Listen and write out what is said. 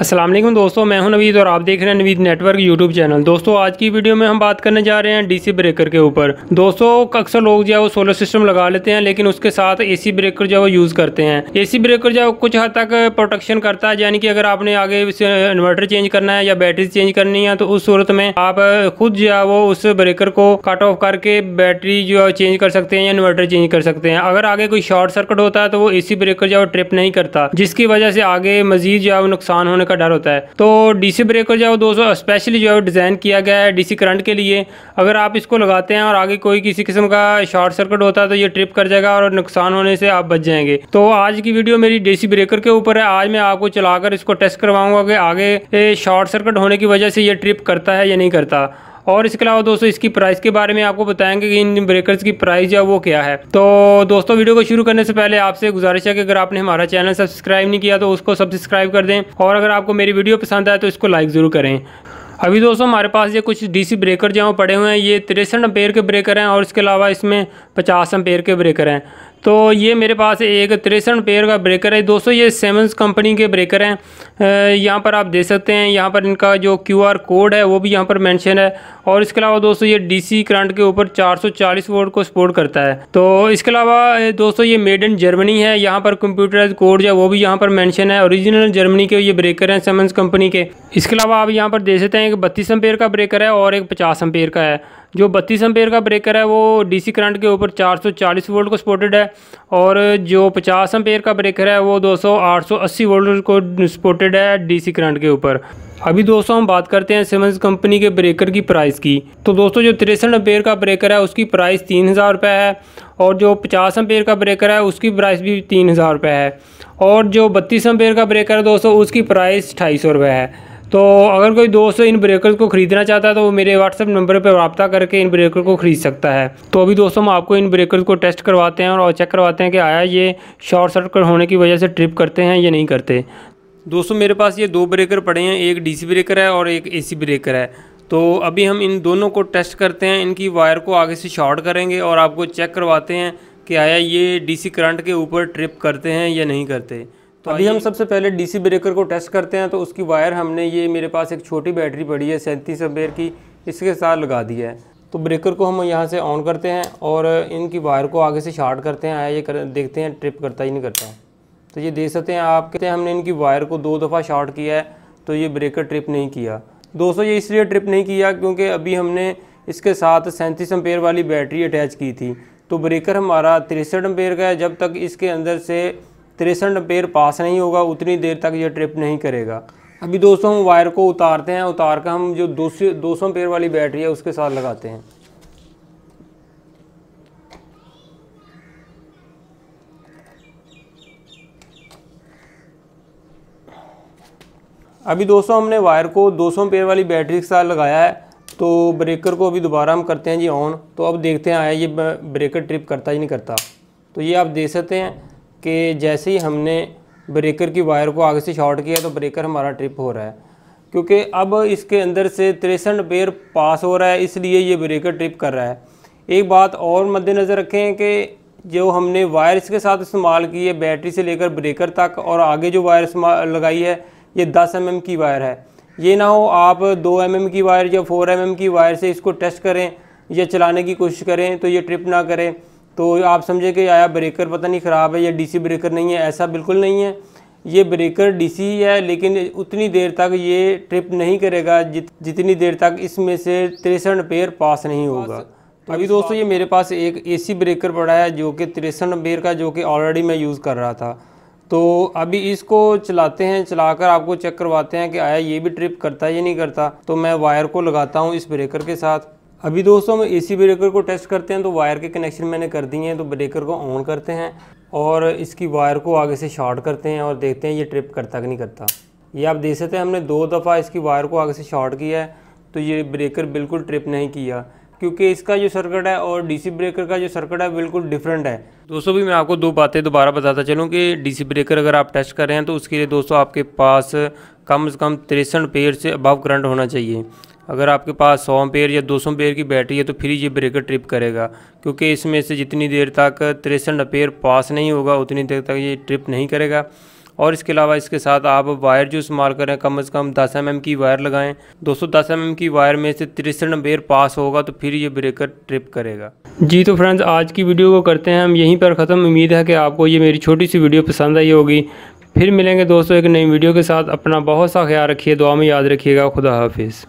असलम दोस्तों मैं हूं नवीद और आप देख रहे हैं नवीद नेटवर्क यूट्यूब चैनल दोस्तों आज की वीडियो में हम बात करने जा रहे हैं डीसी ब्रेकर के ऊपर दोस्तों अक्सर लोग जो है वो सोलर सिस्टम लगा लेते हैं लेकिन उसके साथ एसी ब्रेकर जो है वो यूज़ करते हैं एसी ब्रेकर जो कुछ हद तक प्रोटेक्शन करता है यानी कि अगर आपने आगे इन्वर्टर चेंज करना है या बैटरी चेंज करनी है तो उस सूरत में आप खुद जो है वो उस ब्रेकर को कट ऑफ करके बैटरी जो है चेंज कर सकते हैं या इन्वर्टर चेंज कर सकते हैं अगर आगे कोई शॉर्ट सर्किट होता है तो वो ए ब्रेकर जो है ट्रिप नहीं करता जिसकी वजह से आगे मजीद जो है नुकसान होने का डर होता है तो डीसी ब्रेकर जो है दोस्तों स्पेशली जो है डिज़ाइन किया गया है डीसी करंट के लिए अगर आप इसको लगाते हैं और आगे कोई किसी किस्म का शॉर्ट सर्किट होता है तो ये ट्रिप कर जाएगा और नुकसान होने से आप बच जाएंगे तो आज की वीडियो मेरी डीसी ब्रेकर के ऊपर है आज मैं आपको चलाकर इसको टेस्ट करवाऊंगा कि आगे शॉर्ट सर्किट होने की वजह से ये ट्रिप करता है या नहीं करता और इसके अलावा दोस्तों इसकी प्राइस के बारे में आपको बताएंगे कि इन ब्रेकर्स की प्राइस या वो क्या है तो दोस्तों वीडियो को शुरू करने से पहले आपसे गुजारिश है कि अगर आपने हमारा चैनल सब्सक्राइब नहीं किया तो उसको सब्सक्राइब कर दें और अगर आपको मेरी वीडियो पसंद आए तो इसको लाइक ज़रूर करें अभी दोस्तों हमारे पास ये कुछ डीसी ब्रेकर जो पड़े हुए हैं ये तिरसठ अम्पेयर के ब्रेकर हैं और इसके अलावा इसमें पचास अम्पेयर के ब्रेकर हैं तो ये मेरे पास एक तिरसठ पेयर का ब्रेकर है दोस्तों ये सेवन्स कंपनी के ब्रेकर हैं यहाँ पर आप देख सकते हैं यहाँ पर इनका जो क्यू आर कोड है वो भी यहाँ पर मेंशन है और इसके अलावा दोस्तों ये डीसी करंट के ऊपर 440 वोल्ट को सपोर्ट करता है तो इसके अलावा दोस्तों ये मेड इन जर्मनी है यहाँ पर कंप्यूटराइज कोड है वो भी यहाँ पर मैंशन है औरिजिनल जर्मनी के ये ब्रेकर हैं सेवन्स कंपनी के इसके अलावा आप यहाँ पर देख सकते हैं एक बत्तीस एम्पेयर का ब्रेकर है और एक पचास एम्पेयर का है जो बत्तीस एम्पेयर का ब्रेकर है वो डीसी करंट के ऊपर 440 वोल्ट को सपोर्टेड है और जो 50 एम्पेयर का ब्रेकर है वो 200 880 वोल्ट को सपोर्टेड है डीसी करंट के ऊपर अभी दोस्तों हम बात करते हैं सिमंस कंपनी के ब्रेकर की प्राइस की तो दोस्तों जो तिरसठ एम्पेयर का ब्रेकर है उसकी प्राइस तीन हज़ार रुपये है और जो पचास एम्पेयर का ब्रेकर है उसकी प्राइस भी तीन हज़ार रुपये है और जो बत्तीस एम्पेयर का ब्रेकर है दोस्तों उसकी प्राइस ढाई सौ रुपये है तो अगर कोई दोस्त इन ब्रेकर को ख़रीदना चाहता है तो वो मेरे व्हाट्सअप नंबर पर रबता करके इन ब्रेकर को ख़रीद सकता है तो अभी दोस्तों हम आपको इन ब्रेकर को टेस्ट करवाते हैं और चेक करवाते हैं कि आया ये शॉर्ट सर्किट होने की वजह से ट्रिप करते हैं या नहीं करते दोस्तों मेरे पास ये दो ब्रेकर पड़े हैं एक डी ब्रेकर है और एक ए ब्रेकर है तो अभी हम इन दोनों को टेस्ट करते हैं इनकी वायर को आगे से शॉर्ट करेंगे और आपको चेक करवाते हैं कि आया ये डीसी करंट के ऊपर ट्रिप करते हैं या नहीं करते तो अभी हम सबसे पहले डीसी ब्रेकर को टेस्ट करते हैं तो उसकी वायर हमने ये मेरे पास एक छोटी बैटरी पड़ी है सैंतीस एम्पेयर की इसके साथ लगा दिया है तो ब्रेकर को हम यहाँ से ऑन करते हैं और इनकी वायर को आगे से शार्ट करते हैं आया ये कर, देखते हैं ट्रिप करता ही नहीं करता तो ये देख सकते हैं आप कहते हैं हमने इनकी वायर को दो दफ़ा शार्ट किया है तो ये ब्रेकर ट्रिप नहीं किया दोस्तों ये इसलिए ट्रिप नहीं किया क्योंकि अभी हमने इसके साथ सैंतीस एम्पेयर वाली बैटरी अटैच की थी तो ब्रेकर हमारा तिरसठ एम्पेयर का है जब तक इसके अंदर से तिरसठ पेयर पास नहीं होगा उतनी देर तक ये ट्रिप नहीं करेगा अभी दोस्तों हम वायर को उतारते हैं उतार कर हम जो दो सौ दो सौ वाली बैटरी है उसके साथ लगाते हैं अभी दोस्तों हमने वायर को 200 सौ पेयर वाली बैटरी के साथ लगाया है तो ब्रेकर को अभी दोबारा हम करते हैं जी ऑन तो अब देखते हैं आया ये ब्रेकर ट्रिप करता ही नहीं करता तो ये आप देख सकते हैं कि जैसे ही हमने ब्रेकर की वायर को आगे से शॉर्ट किया तो ब्रेकर हमारा ट्रिप हो रहा है क्योंकि अब इसके अंदर से तिरसठ बेयर पास हो रहा है इसलिए ये ब्रेकर ट्रिप कर रहा है एक बात और मद्देनज़र रखें कि जो हमने वायर के साथ इस्तेमाल की है बैटरी से लेकर ब्रेकर तक और आगे जो वायर लगाई है ये 10 एम mm की वायर है ये ना हो आप 2 एम mm की वायर या 4 एम mm की वायर से इसको टेस्ट करें या चलाने की कोशिश करें तो ये ट्रिप ना करें तो आप समझे कि आया ब्रेकर पता नहीं ख़राब है या डीसी ब्रेकर नहीं है ऐसा बिल्कुल नहीं है ये ब्रेकर डीसी है लेकिन उतनी देर तक ये ट्रिप नहीं करेगा जित, जितनी देर तक इसमें से तिरसठ पेयर पास नहीं होगा तो अभी दोस्तों ये मेरे पास एक एसी ब्रेकर पड़ा है जो कि तिरसठ पेयर का जो कि ऑलरेडी मैं यूज़ कर रहा था तो अभी इसको चलाते हैं चलाकर आपको चेक करवाते हैं कि आया ये भी ट्रिप करता है या नहीं करता तो मैं वायर को लगाता हूँ इस ब्रेकर के साथ अभी दोस्तों हम एसी ब्रेकर को टेस्ट करते हैं तो वायर के कनेक्शन मैंने कर दिए हैं तो ब्रेकर को ऑन करते हैं और इसकी वायर को आगे से शॉर्ट करते हैं और देखते हैं ये ट्रिप करता कि नहीं करता ये आप देख सकते हैं हमने दो दफ़ा इसकी वायर को आगे से शॉर्ट किया है तो ये ब्रेकर बिल्कुल ट्रिप नहीं किया क्योंकि इसका जो सर्कट है और डीसी ब्रेकर का जो सर्कट है बिल्कुल डिफरेंट है दोस्तों भी मैं आपको दो बातें दोबारा बताता चलूँ कि डीसी ब्रेकर अगर आप टेस्ट कर रहे हैं तो उसके लिए दोस्तों आपके पास कम से कम तिरसठ पेयर से अबव करंट होना चाहिए अगर आपके पास सौ पेयर या दो सौ पेयर की बैटरी है तो फिर ये ब्रेकर ट्रिप करेगा क्योंकि इसमें से जितनी देर तक तिरसठ पेयर पास नहीं होगा उतनी देर तक ये ट्रिप नहीं करेगा और इसके अलावा इसके साथ आप वायर जो इस्तेमाल करें कम से कम 10 एम mm की वायर लगाएं 210 एम mm की वायर में से तिरसठ पेयर पास होगा तो फिर ये ब्रेकर ट्रिप करेगा जी तो फ्रेंड्स आज की वीडियो को करते हैं हम यहीं पर ख़त्म उम्मीद है कि आपको ये मेरी छोटी सी वीडियो पसंद आई होगी फिर मिलेंगे दोस्तों एक नई वीडियो के साथ अपना बहुत सा ख्याल रखिए दुआ में याद रखिएगा खुदा हाफिज़